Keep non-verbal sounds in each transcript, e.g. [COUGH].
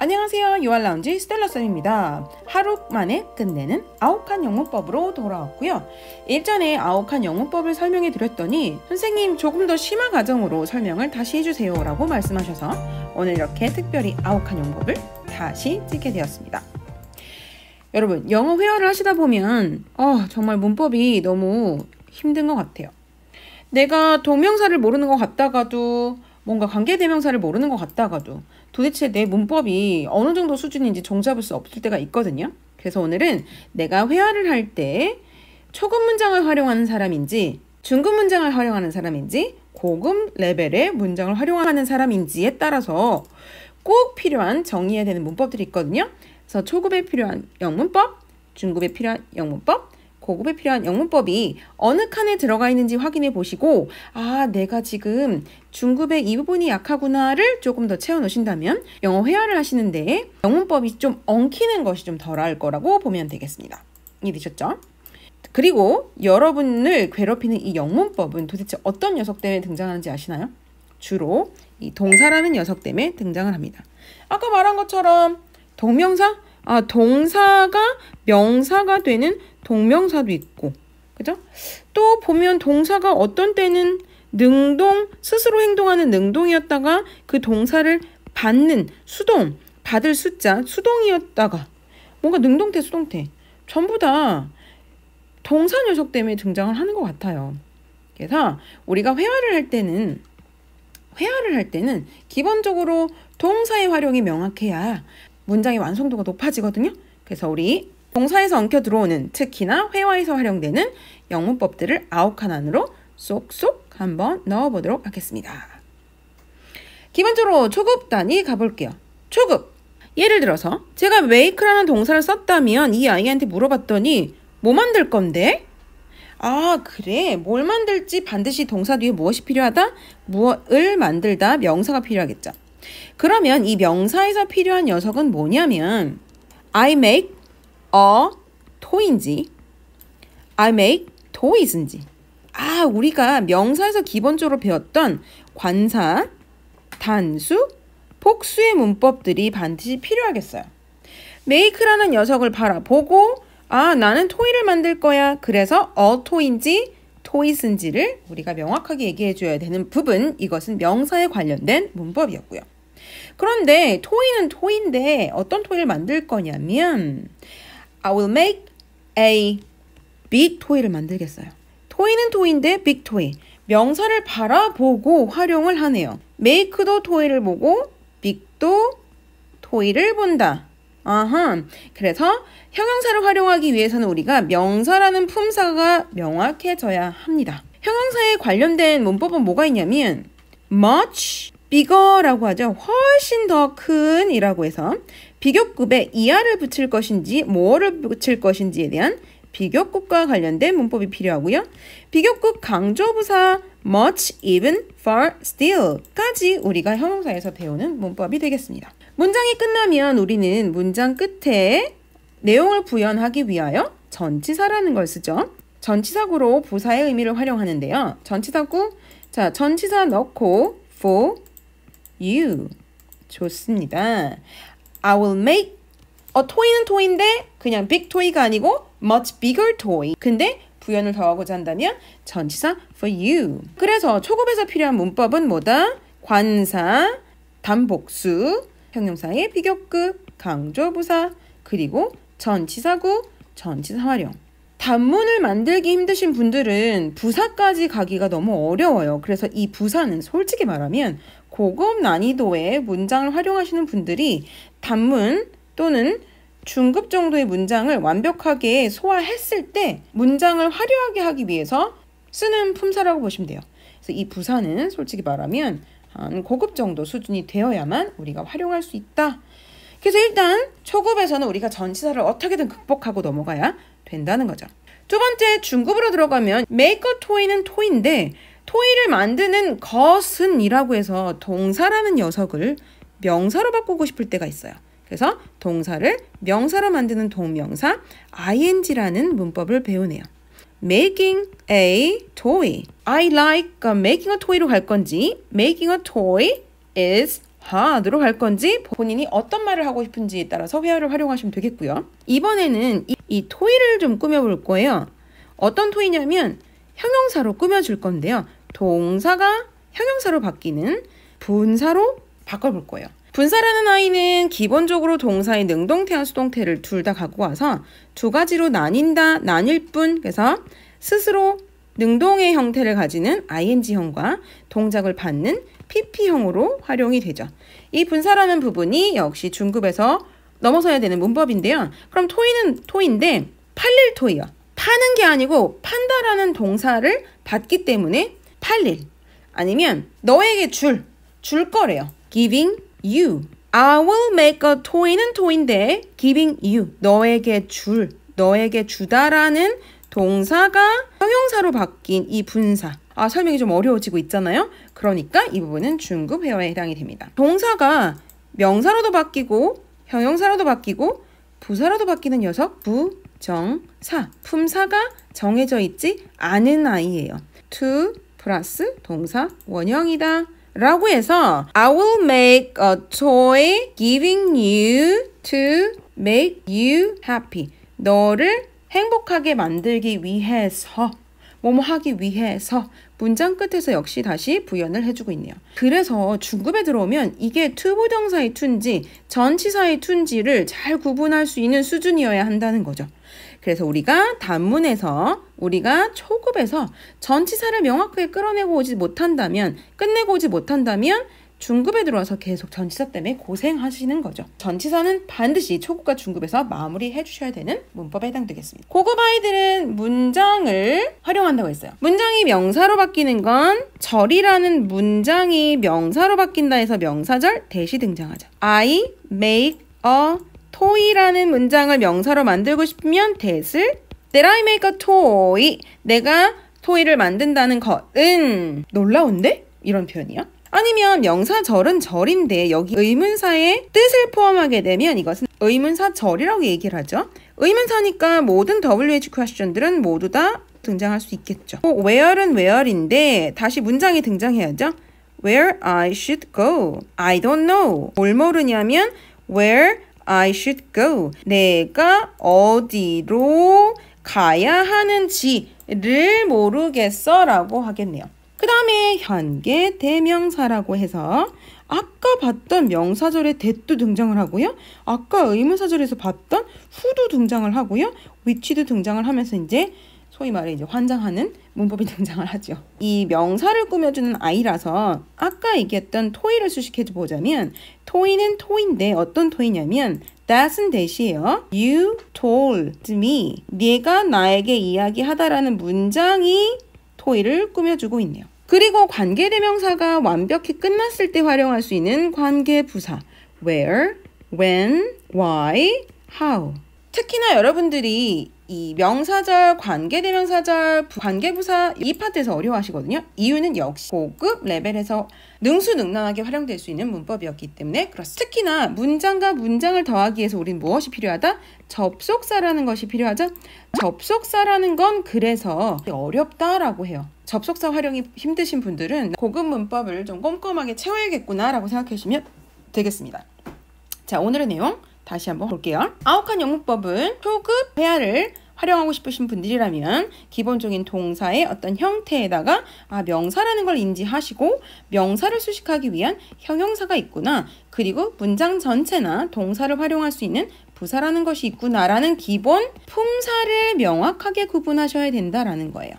안녕하세요. 유알 라운지 스텔라쌤입니다. 하루 만에 끝내는 아욱한 영문법으로 돌아왔고요. 일전에 아욱한 영문법을 설명해 드렸더니 선생님 조금 더 심화 과정으로 설명을 다시 해주세요 라고 말씀하셔서 오늘 이렇게 특별히 아욱한 영문법을 다시 찍게 되었습니다. 여러분 영어 회화를 하시다 보면 어, 정말 문법이 너무 힘든 것 같아요. 내가 동명사를 모르는 것 같다가도 뭔가 관계대명사를 모르는 것 같다가도 도대체 내 문법이 어느 정도 수준인지 종잡을 수 없을 때가 있거든요. 그래서 오늘은 내가 회화를 할 때 초급 문장을 활용하는 사람인지 중급 문장을 활용하는 사람인지 고급 레벨의 문장을 활용하는 사람인지에 따라서 꼭 필요한 정리해야 되는 문법들이 있거든요. 그래서 초급에 필요한 영문법, 중급에 필요한 영문법, 고급에 필요한 영문법이 어느 칸에 들어가 있는지 확인해 보시고 아 내가 지금 중급의 이 부분이 약하구나를 조금 더 채워 놓으신다면 영어 회화를 하시는데 영문법이 좀 엉키는 것이 좀 덜할 거라고 보면 되겠습니다. 이해되셨죠? 그리고 여러분을 괴롭히는 이 영문법은 도대체 어떤 녀석 때문에 등장하는지 아시나요? 주로 이 동사라는 녀석 때문에 등장을 합니다. 아까 말한 것처럼 동명사 아, 동사가 명사가 되는 동명사도 있고. 그죠? 또 보면 동사가 어떤 때는 능동, 스스로 행동하는 능동이었다가 그 동사를 받는 수동, 받을 숫자, 수동이었다가 뭔가 능동태, 수동태. 전부 다 동사 녀석 때문에 등장을 하는 것 같아요. 그래서 우리가 회화를 할 때는 회화를 할 때는 기본적으로 동사의 활용이 명확해야 문장의 완성도가 높아지거든요. 그래서 우리 동사에서 엉켜 들어오는 특히나 회화에서 활용되는 영문법들을 아홉 칸 안으로 쏙쏙 한번 넣어보도록 하겠습니다. 기본적으로 초급 단위 가볼게요. 초급. 예를 들어서 제가 make라는 동사를 썼다면 이 아이한테 물어봤더니 뭐 만들 건데? 아 그래 뭘 만들지 반드시 동사 뒤에 무엇이 필요하다? 무엇을 만들다 명사가 필요하겠죠. 그러면 이 명사에서 필요한 녀석은 뭐냐면 I make a toy인지 I make toys인지 아 우리가 명사에서 기본적으로 배웠던 관사, 단수, 복수의 문법들이 반드시 필요하겠어요. make라는 녀석을 바라보고 아 나는 토이를 만들 거야. 그래서 a toy인지 토이슨지를 우리가 명확하게 얘기해 줘야 되는 부분 이것은 명사에 관련된 문법이었고요. 그런데 토이는 토인데 어떤 토이를 만들 거냐면 I will make a big toy를 만들겠어요. 토이는 토인데 big toy. 명사를 바라보고 활용을 하네요. make도 토이를 보고 big도 토이를 본다. 아하. 그래서 형용사를 활용하기 위해서는 우리가 명사라는 품사가 명확해져야 합니다. 형용사에 관련된 문법은 뭐가 있냐면 much, bigger라고 하죠. 훨씬 더 큰이라고 해서 비교급에 er을 붙일 것인지 뭐를 붙일 것인지에 대한 비교급과 관련된 문법이 필요하고요. 비교급 강조부사 much, even, far, still까지 우리가 형용사에서 배우는 문법이 되겠습니다. 문장이 끝나면 우리는 문장 끝에 내용을 부연하기 위하여 전치사라는 걸 쓰죠. 전치사구로 부사의 의미를 활용하는데요. 전치사구, 자 전치사 넣고 for, you. 좋습니다. I will make 어 토이는 토이인데 그냥 big toy가 아니고 much bigger toy. 근데 부연을 더하고자 한다면 전치사 for you. 그래서 초급에서 필요한 문법은 뭐다? 관사, 단복수, 형용사의 비교급, 강조부사, 그리고 전치사구, 전치사 활용. 단문을 만들기 힘드신 분들은 부사까지 가기가 너무 어려워요. 그래서 이 부사는 솔직히 말하면 고급 난이도의 문장을 활용하시는 분들이 단문 또는 중급 정도의 문장을 완벽하게 소화했을 때 문장을 화려하게 하기 위해서 쓰는 품사라고 보시면 돼요. 그래서 이 부사는 솔직히 말하면 한 고급 정도 수준이 되어야만 우리가 활용할 수 있다. 그래서 일단 초급에서는 우리가 전치사를 어떻게든 극복하고 넘어가야 된다는 거죠. 두 번째 중급으로 들어가면 메이커 토이는 토인데 토이를 만드는 것은이라고 해서 동사라는 녀석을 명사로 바꾸고 싶을 때가 있어요. 그래서 동사를 명사로 만드는 동명사 ing라는 문법을 배우네요. making a toy. I like a 그러니까 making a toy로 갈 건지 making a toy is hard로 갈 건지 본인이 어떤 말을 하고 싶은지에 따라서 회화를 활용하시면 되겠고요. 이번에는 이, 이 토이를 좀 꾸며볼 거예요. 어떤 토이냐면 형용사로 꾸며줄 건데요. 동사가 형용사로 바뀌는 분사로 바꿔볼 거예요. 분사라는 아이는 기본적으로 동사의 능동태와 수동태를 둘 다 갖고 와서 두 가지로 나뉜다, 나뉠 뿐 그래서 스스로 능동의 형태를 가지는 ing형과 동작을 받는 pp형으로 활용이 되죠. 이 분사라는 부분이 역시 중급에서 넘어서야 되는 문법인데요. 그럼 토이는 토인데 팔릴 토이요. 파는 게 아니고 판다라는 동사를 받기 때문에 팔 일. 아니면 너에게 줄, 줄 거래요. giving you. I will make a toy는 toy인데 giving you 너에게 줄, 너에게 주다라는 동사가 형용사로 바뀐 이 분사. 아, 설명이 좀 어려워지고 있잖아요. 그러니까 이 부분은 중급 회화에 해당이 됩니다. 동사가 명사로도 바뀌고 형용사로도 바뀌고 부사로도 바뀌는 녀석 부정사 품사가 정해져 있지 않은 아이예요. to 플러스 동사 원형이다. 라고 해서 I will make a toy giving you to make you happy. 너를 행복하게 만들기 위해서 뭐뭐 하기 위해서 문장 끝에서 역시 다시 부연을 해주고 있네요. 그래서 중급에 들어오면 이게 투부정사의 툰지 전치사의 툰지를 잘 구분할 수 있는 수준이어야 한다는 거죠. 그래서 우리가 단문에서 우리가 초급에서 전치사를 명확하게 끌어내고 오지 못한다면 끝내고 오지 못한다면 중급에 들어와서 계속 전치사 때문에 고생하시는 거죠. 전치사는 반드시 초급과 중급에서 마무리해 주셔야 되는 문법에 해당되겠습니다. 고급 아이들은 문장을 활용한다고 했어요. 문장이 명사로 바뀌는 건 절이라는 문장이 명사로 바뀐다 해서 명사절 대시 등장하죠. I make a 토이라는 문장을 명사로 만들고 싶으면 that을 that I make a toy 내가 토이를 만든다는 것은 놀라운데? 이런 표현이야. 아니면 명사 절은 절인데 여기 의문사의 뜻을 포함하게 되면 이것은 의문사 절이라고 얘기를 하죠. 의문사니까 모든 WH 퀘스천들은 모두 다 등장할 수 있겠죠. 어, where은 where인데 다시 문장이 등장해야죠. Where I should go. I don't know. 뭘 모르냐면 where I should go. 내가 어디로 가야 하는지를 모르겠어 라고 하겠네요. 그 다음에 현계 대명사라고 해서 아까 봤던 명사절에 대도 등장을 하고요. 아까 의문사절에서 봤던 후도 등장을 하고요. 위치도 등장을 하면서 이제 소위 말해 이제 환장하는 문법이 [LAUGHS] 등장을 하죠. 이 명사를 꾸며주는 아이라서 아까 얘기했던 토이를 수식해서 보자면 토이는 토인데 어떤 토이냐면 that은 대시예요. You told me. 네가 나에게 이야기하다라는 문장이 토이를 꾸며주고 있네요. 그리고 관계대명사가 완벽히 끝났을 때 활용할 수 있는 관계부사 where, when, why, how 특히나 여러분들이 이 명사절, 관계대명사절, 관계부사 이 파트에서 어려워하시거든요. 이유는 역시 고급 레벨에서 능수능란하게 활용될 수 있는 문법이었기 때문에 그렇습니다. 특히나 문장과 문장을 더하기 위해서 우린 무엇이 필요하다? 접속사라는 것이 필요하죠. 접속사라는 건 그래서 어렵다라고 해요. 접속사 활용이 힘드신 분들은 고급 문법을 좀 꼼꼼하게 채워야겠구나라고 생각해주시면 되겠습니다. 자, 오늘의 내용 다시 한번 볼게요. 아홉 칸 영문법은 초급 회화를 활용하고 싶으신 분들이라면 기본적인 동사의 어떤 형태에다가 아 명사라는 걸 인지하시고 명사를 수식하기 위한 형용사가 있구나 그리고 문장 전체나 동사를 활용할 수 있는 부사라는 것이 있구나라는 기본 품사를 명확하게 구분하셔야 된다라는 거예요.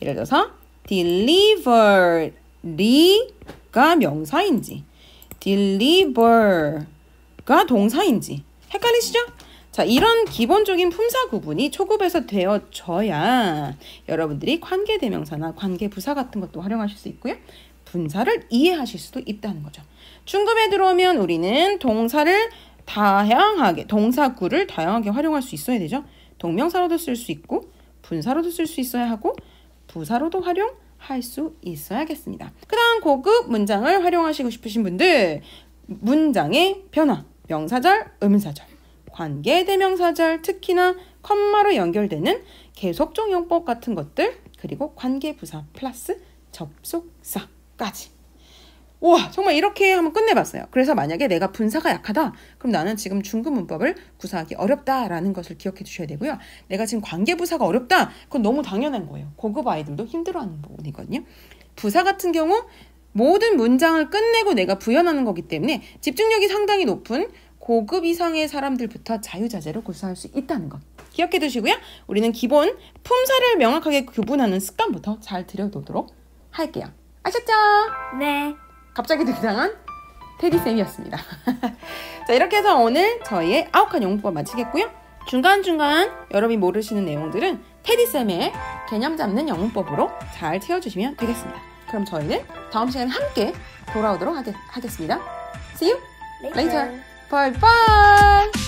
예를 들어서 d e l i v e r e 가 명사인지 deliver 가 동사인지 헷갈리시죠? 자, 이런 기본적인 품사 구분이 초급에서 되어져야 여러분들이 관계대명사나 관계부사 같은 것도 활용하실 수 있고요. 분사를 이해하실 수도 있다는 거죠. 중급에 들어오면 우리는 동사를 다양하게, 동사구를 다양하게 활용할 수 있어야 되죠. 동명사로도 쓸 수 있고, 분사로도 쓸 수 있어야 하고, 부사로도 활용할 수 있어야겠습니다. 그 다음 고급 문장을 활용하시고 싶으신 분들, 문장의 변화, 명사절, 음사절, 관계 대명사절, 특히나 컴마로 연결되는 계속종 용법 같은 것들, 그리고 관계 부사 플러스 접속사까지. 와 정말 이렇게 한번 끝내봤어요. 그래서 만약에 내가 분사가 약하다 그럼 나는 지금 중급 문법을 구사하기 어렵다라는 것을 기억해 주셔야 되고요. 내가 지금 관계부사가 어렵다 그건 너무 당연한 거예요. 고급 아이들도 힘들어하는 부분이거든요. 부사 같은 경우 모든 문장을 끝내고 내가 부연하는 거기 때문에 집중력이 상당히 높은 고급 이상의 사람들부터 자유자재로 고사할수 있다는 것 기억해 두시고요. 우리는 기본 품사를 명확하게 구분하는 습관부터 잘 들여놓도록 할게요. 아셨죠? 네. 갑자기 등장한 테디쌤이었습니다. [LAUGHS] 자, 이렇게 해서 오늘 저희의 아욱한 영문법 마치겠고요. 중간중간 여러분이 모르시는 내용들은 테디쌤의 개념 잡는 영문법으로 잘 채워주시면 되겠습니다. 그럼 저희는 다음 시간에 함께 돌아오도록 하겠, 습니다 See you later. later. Bye bye.